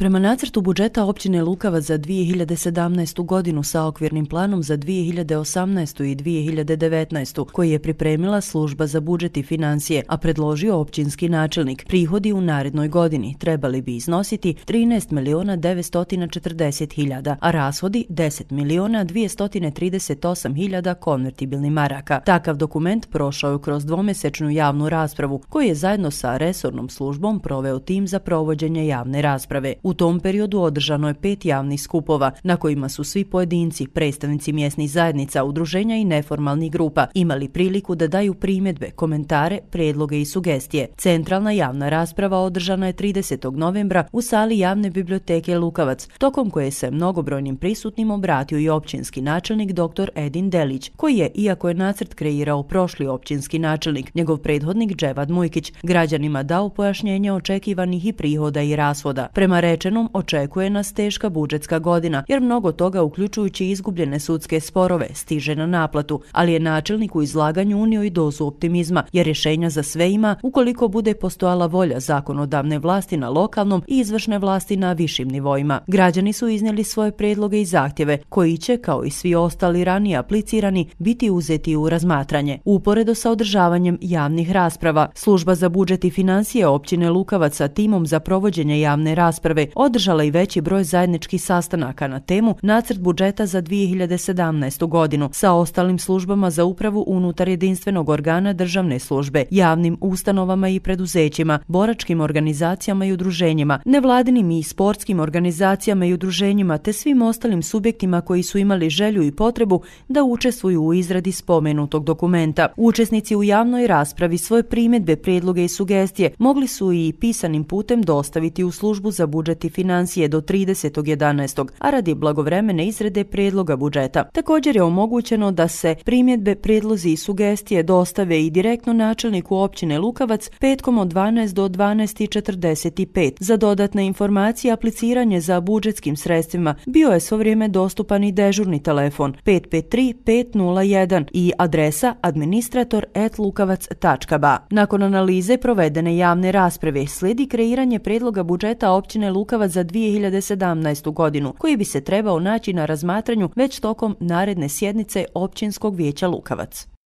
Prema nacrtu budžeta općine Lukava za 2017. godinu sa okvirnim planom za 2018. i 2019. koji je pripremila služba za budžet i financije, a predložio općinski načelnik, prihodi u narednoj godini trebali bi iznositi 13 miliona 940 hiljada, a rashodi 10 miliona 238 hiljada konvertibilnih maraka. Takav dokument prošao je kroz dvomesečnu javnu raspravu koji je zajedno sa resornom službom proveo tim za provođenje javne rasprave. U tom periodu održano je pet javnih skupova na kojima su svi pojedinci, predstavnici mjesnih zajednica, udruženja i neformalnih grupa imali priliku da daju primjedbe, komentare, predloge i sugestije. Centralna javna rasprava održana je 30. novembra u sali javne biblioteke Lukavac, tokom koje se mnogobrojnim prisutnim obratio i općinski načelnik dr. Edin Delić, koji je, iako je nacrt kreirao prošli općinski načelnik, njegov prethodnik Dževad Mujkić, građanima dao pojašnjenje očekivanih i prihoda i rasvoda. Prema reč rečenom očekuje nas teška budžetska godina, jer mnogo toga uključujući izgubljene sudske sporove stiže na naplatu, ali je načelnik u izlaganju unio i dozu optimizma, jer rješenja za sve ima ukoliko bude postojala volja zakonodavne vlasti na lokalnom i izvršne vlasti na višim nivoima. Građani su iznijeli svoje predloge i zahtjeve, koji će, kao i svi ostali ranije aplicirani, biti uzeti u razmatranje. Uporedo sa održavanjem javnih rasprava, služba za budžet i financije općine Lukavac sa timom za provođenje javne rasprave održala i veći broj zajedničkih sastanaka na temu nacrt budžeta za 2017. godinu sa ostalim službama za upravu unutar jedinstvenog organa državne službe, javnim ustanovama i preduzećima, boračkim organizacijama i udruženjima, nevladinim i sportskim organizacijama i udruženjima te svim ostalim subjektima koji su imali želju i potrebu da učestvuju u izradi spomenutog dokumenta. Učesnici u javnoj raspravi svoje primjedbe, prijedloge i sugestije mogli su i pisanim putem dostaviti u službu za budžet planirati financije do 30.11., a radi blagovremene izrede predloga budžeta. Također je omogućeno da se primjedbe, predlozi i sugestije dostave i direktno načelniku općine Lukavac petkom od 12 do 12.45. Za dodatne informacije apliciranje za budžetskim sredstvima bio je svo vrijeme dostupan i dežurni telefon 553501 i adresa administrator.lukavac.ba. Nakon analize provedene javne rasprave slijedi kreiranje predloga budžeta općine Lukavac Lukavac za 2017. godinu, koji bi se trebao naći na razmatranju već tokom naredne sjednice Općinskog vijeća Lukavac.